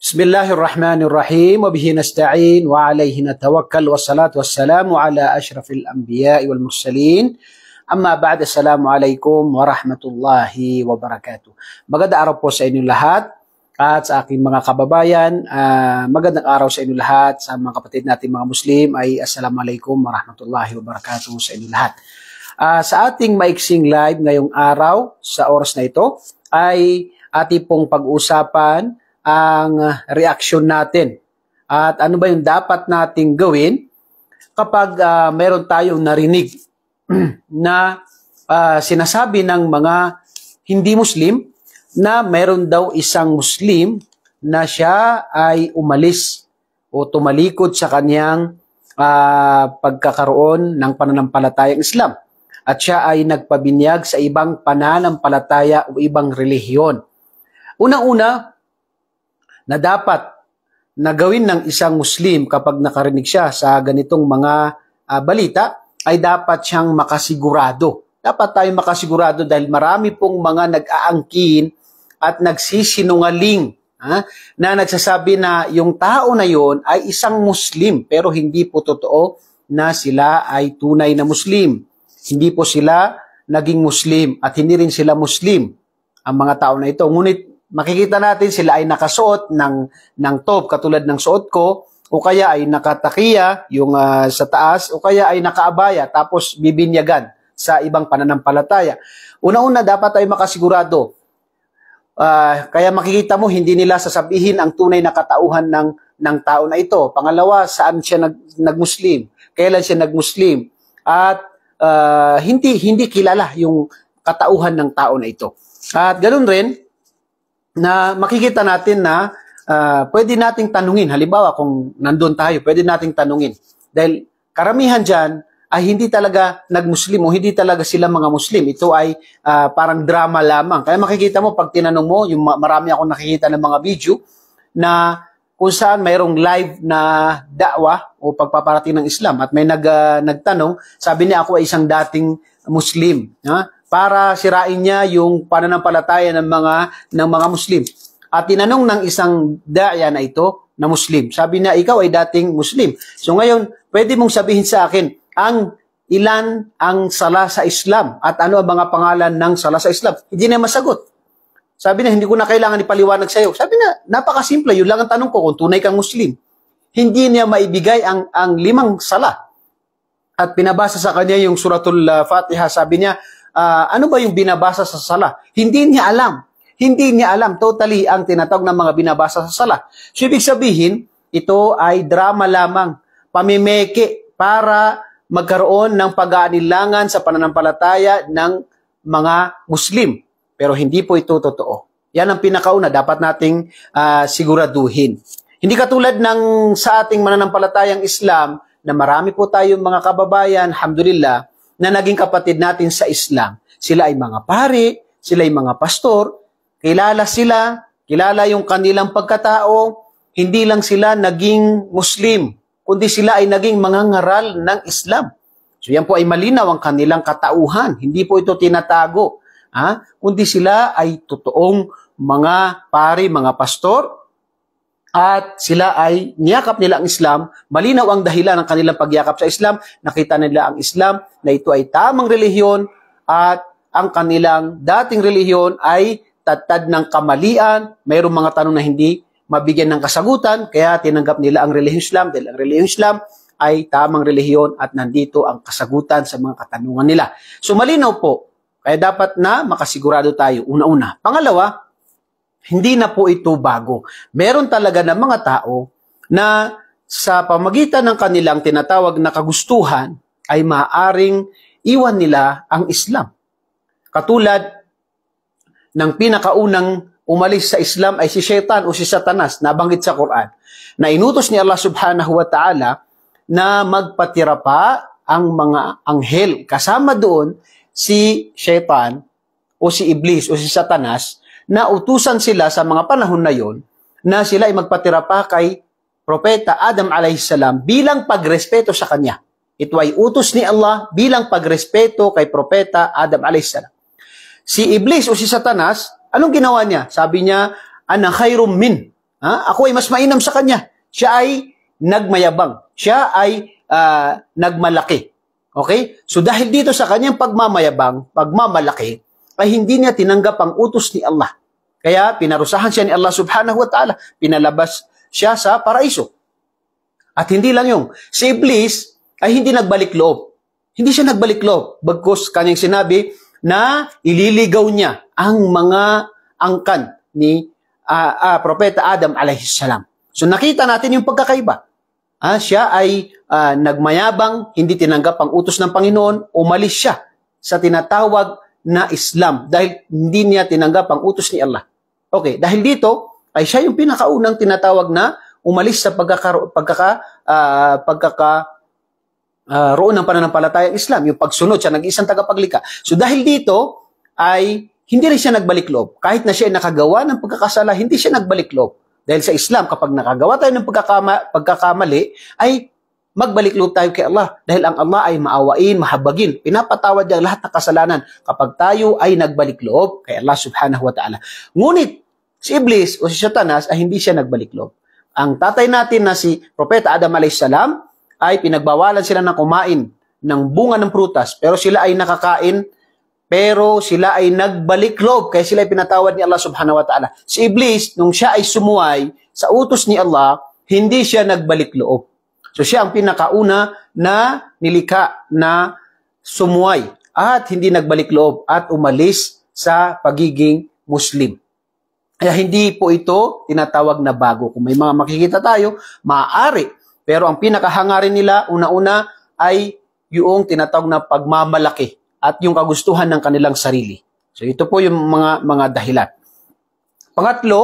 بسم الله الرحمن الرحيم وبه نستعين وعليه نتوكل والصلاة والسلام على أشرف الأنبياء والمرسلين Amma ba'da, assalamu alaikum warahmatullahi wabarakatuh. Magandang araw po sa inyo lahat at sa aking mga kababayan. Ah, magandang araw sa inyo lahat. Sa mga kapatid natin mga Muslim ay assalamu alaikum warahmatullahi wabarakatuh sa inyo lahat. Ah, sa ating maiksing live ngayong araw sa oras na ito ay ating pong pag-usapan ang ah, reaction natin. At ano ba yung dapat nating gawin kapag uh, meron tayong narinig na uh, sinasabi ng mga hindi Muslim na meron daw isang Muslim na siya ay umalis o tumalikod sa kanyang uh, pagkakaroon ng pananampalatayang Islam at siya ay nagpabinyag sa ibang pananampalataya o ibang relihiyon. Unang-una, na dapat nagawin ng isang Muslim kapag nakarinig siya sa ganitong mga uh, balita ay dapat siyang makasigurado. Dapat tayo makasigurado dahil marami pong mga nag-aangkin at nagsisinungaling ha, na nagsasabi na yung tao na yon ay isang Muslim pero hindi po totoo na sila ay tunay na Muslim. Hindi po sila naging Muslim at hindi rin sila Muslim ang mga tao na ito. Ngunit makikita natin sila ay nakasuot ng, ng top katulad ng suot ko o kaya ay nakatakiya yung uh, sa taas o kaya ay nakaabaya tapos bibinyagan sa ibang pananampalataya. Una-una dapat tayo makasigurado. Uh, kaya makikita mo hindi nila sasabihin ang tunay na katauhan ng ng tao na ito. Pangalawa, saan siya nag, nagmuslim? Kailan siya nagmuslim? At uh, hindi hindi kilala yung katauhan ng tao na ito. At ganoon rin, na makikita natin na uh, pwede nating tanungin. Halimbawa, kung nandun tayo, pwede nating tanungin. Dahil karamihan dyan ay hindi talaga nagmuslim o hindi talaga sila mga muslim. Ito ay uh, parang drama lamang. Kaya makikita mo, pag tinanong mo, yung marami akong nakikita ng mga video na kung saan mayroong live na dakwa o pagpaparating ng Islam at may nag, uh, nagtanong, sabi niya ako ay isang dating Muslim. Ha? para sirain niya yung pananampalataya ng mga ng mga Muslim. At tinanong ng isang daya na ito na Muslim. Sabi niya, ikaw ay dating Muslim. So ngayon, pwede mong sabihin sa akin ang ilan ang sala sa Islam at ano ang mga pangalan ng sala sa Islam. Hindi niya masagot. Sabi niya, hindi ko na kailangan ipaliwanag sa iyo. Sabi niya, napakasimple, yun lang ang tanong ko kung tunay kang Muslim. Hindi niya maibigay ang ang limang sala. At pinabasa sa kanya yung suratul ah, Fatiha, sabi niya, uh, ano ba yung binabasa sa sala? Hindi niya alam. Hindi niya alam totally ang tinatawag ng mga binabasa sa sala. So, ibig sabihin, ito ay drama lamang, pamimeke para magkaroon ng pag-aanilangan sa pananampalataya ng mga Muslim. Pero hindi po ito totoo. Yan ang pinakauna, dapat nating uh, siguraduhin. Hindi katulad ng sa ating mananampalatayang Islam na marami po tayong mga kababayan, alhamdulillah, na naging kapatid natin sa Islam. Sila ay mga pari, sila ay mga pastor, kilala sila, kilala yung kanilang pagkatao, hindi lang sila naging Muslim, kundi sila ay naging mangangaral ng Islam. So yan po ay malinaw ang kanilang katauhan, hindi po ito tinatago. Ha? Kundi sila ay totoong mga pari, mga pastor, at sila ay niyakap nila ang Islam, malinaw ang dahilan ng kanilang pagyakap sa Islam, nakita nila ang Islam na ito ay tamang relihiyon at ang kanilang dating relihiyon ay tatad ng kamalian, mayroong mga tanong na hindi mabigyan ng kasagutan, kaya tinanggap nila ang relihiyon Islam dahil ang relihiyon Islam ay tamang relihiyon at nandito ang kasagutan sa mga katanungan nila. So malinaw po, kaya dapat na makasigurado tayo, una-una. Pangalawa, hindi na po ito bago. Meron talaga ng mga tao na sa pamagitan ng kanilang tinatawag na kagustuhan ay maaring iwan nila ang Islam. Katulad ng pinakaunang umalis sa Islam ay si Shaitan o si Satanas na banggit sa Quran na inutos ni Allah subhanahu wa ta'ala na magpatira pa ang mga anghel. Kasama doon si Shaitan o si Iblis o si Satanas na utusan sila sa mga panahon na yon na sila ay magpatira pa kay Propeta Adam alayhisalam bilang pagrespeto sa kanya. Ito ay utos ni Allah bilang pagrespeto kay Propeta Adam alayhisalam. Si Iblis o si Satanas, anong ginawa niya? Sabi niya, ana khairum min. Ha? Ako ay mas mainam sa kanya. Siya ay nagmayabang. Siya ay uh, nagmalaki. Okay? So dahil dito sa kanyang pagmamayabang, pagmamalaki, ay hindi niya tinanggap ang utos ni Allah. Kaya pinarusahan siya ni Allah subhanahu wa ta'ala. Pinalabas siya sa paraiso. At hindi lang yung si Iblis ay hindi nagbalik loob. Hindi siya nagbalik loob. Bagkus kanyang sinabi na ililigaw niya ang mga angkan ni uh, uh, Propeta Adam alaihissalam. So nakita natin yung pagkakaiba. Ah, siya ay uh, nagmayabang, hindi tinanggap ang utos ng Panginoon, umalis siya sa tinatawag na Islam dahil hindi niya tinanggap ang utos ni Allah. Okay, dahil dito ay siya yung pinakaunang tinatawag na umalis sa pagkaka ah, pagkaka uh, ah, pagkaka uh, roon ng pananampalatayang Islam, yung pagsunod siya nag-isang tagapaglikha. So dahil dito ay hindi rin siya nagbalik loob. Kahit na siya ay nakagawa ng pagkakasala, hindi siya nagbalik loob. Dahil sa Islam, kapag nakagawa tayo ng pagkakama, pagkakamali, ay magbalik loob tayo kay Allah dahil ang Allah ay maawain, mahabagin. Pinapatawad niya lahat ng kasalanan kapag tayo ay nagbalik loob kay Allah subhanahu wa ta'ala. Ngunit si Iblis o si Satanas ay hindi siya nagbalik loob. Ang tatay natin na si Propeta Adam a.s. ay pinagbawalan sila ng kumain ng bunga ng prutas pero sila ay nakakain pero sila ay nagbalik loob kaya sila ay pinatawad ni Allah subhanahu wa ta'ala. Si Iblis, nung siya ay sumuway sa utos ni Allah, hindi siya nagbalik loob. So siya ang pinakauna na nilika na sumuway at hindi nagbalik loob at umalis sa pagiging Muslim. Kaya hindi po ito tinatawag na bago. Kung may mga makikita tayo, maaari. Pero ang pinakahangarin nila, una-una, ay yung tinatawag na pagmamalaki at yung kagustuhan ng kanilang sarili. So ito po yung mga, mga dahilan. Pangatlo,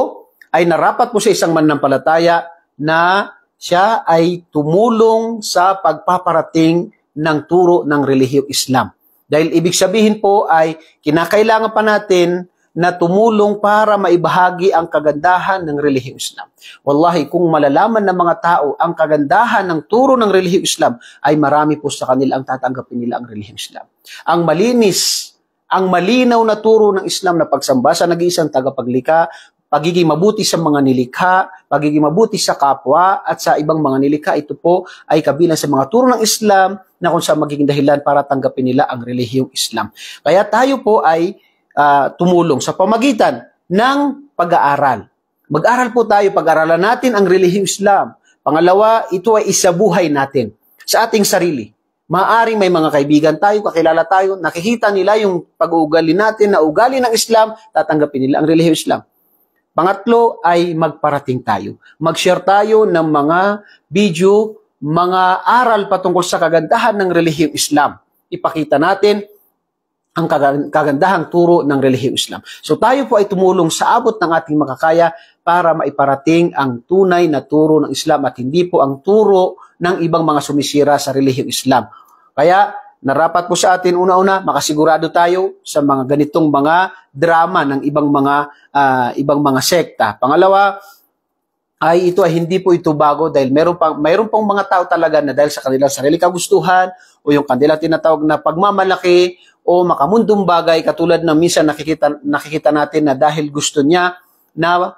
ay narapat po sa isang mananampalataya na siya ay tumulong sa pagpaparating ng turo ng relihiyong Islam. Dahil ibig sabihin po ay kinakailangan pa natin na tumulong para maibahagi ang kagandahan ng relihiyong Islam. Wallahi, kung malalaman ng mga tao ang kagandahan ng turo ng relihiyong Islam, ay marami po sa kanila ang tatanggapin nila ang relihiyong Islam. Ang malinis ang malinaw na turo ng Islam na pagsamba sa nag-iisang tagapaglika, pagiging mabuti sa mga nilikha, pagiging mabuti sa kapwa at sa ibang mga nilikha, ito po ay kabilang sa mga turo ng Islam na kung saan magiging dahilan para tanggapin nila ang relihiyong Islam. Kaya tayo po ay uh, tumulong sa pamagitan ng pag-aaral. Mag-aral po tayo, pag-aralan natin ang relihiyong Islam. Pangalawa, ito ay isabuhay natin sa ating sarili. Maaring may mga kaibigan tayo, kakilala tayo, nakikita nila yung pag-uugali natin na ugali ng Islam, tatanggapin nila ang relihiyong Islam. Pangatlo ay magparating tayo. Mag-share tayo ng mga video, mga aral patungkol sa kagandahan ng relihiyong Islam. Ipakita natin ang kagandahang turo ng relihiyong Islam. So tayo po ay tumulong sa abot ng ating makakaya para maiparating ang tunay na turo ng Islam at hindi po ang turo ng ibang mga sumisira sa relihiyong Islam. Kaya narapat po sa atin una-una makasigurado tayo sa mga ganitong mga drama ng ibang mga uh, ibang mga sekta. Pangalawa ay ito ay hindi po ito bago dahil meron pang mayroon pang mga tao talaga na dahil sa kanilang sarili kagustuhan o yung kanila tinatawag na pagmamalaki o makamundong bagay katulad ng minsan nakikita nakikita natin na dahil gusto niya na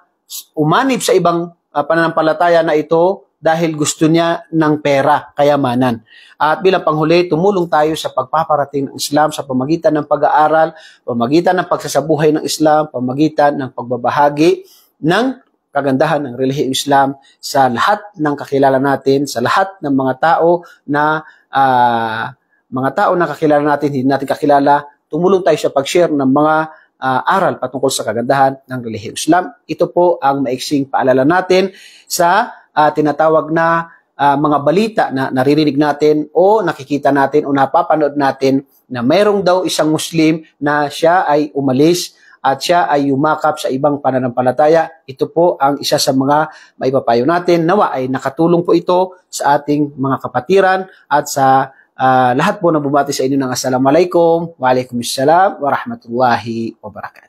umanib sa ibang uh, pananampalataya na ito dahil gusto niya ng pera, kayamanan. At bilang panghuli, tumulong tayo sa pagpaparating ng Islam sa pamagitan ng pag-aaral, pamagitan ng pagsasabuhay ng Islam, pamagitan ng pagbabahagi ng kagandahan ng relihiyong Islam sa lahat ng kakilala natin, sa lahat ng mga tao na uh, mga tao na kakilala natin, hindi natin kakilala, tumulong tayo sa pag-share ng mga uh, aral patungkol sa kagandahan ng relihiyong Islam. Ito po ang maiksing paalala natin sa uh, tinatawag na uh, mga balita na naririnig natin o nakikita natin o napapanood natin na mayroong daw isang Muslim na siya ay umalis at siya ay yumakap sa ibang pananampalataya. Ito po ang isa sa mga maipapayo natin. Nawa ay nakatulong po ito sa ating mga kapatiran at sa uh, lahat po na bumati sa inyo ng Assalamualaikum, Waalaikumsalam, Warahmatullahi Wabarakatuh.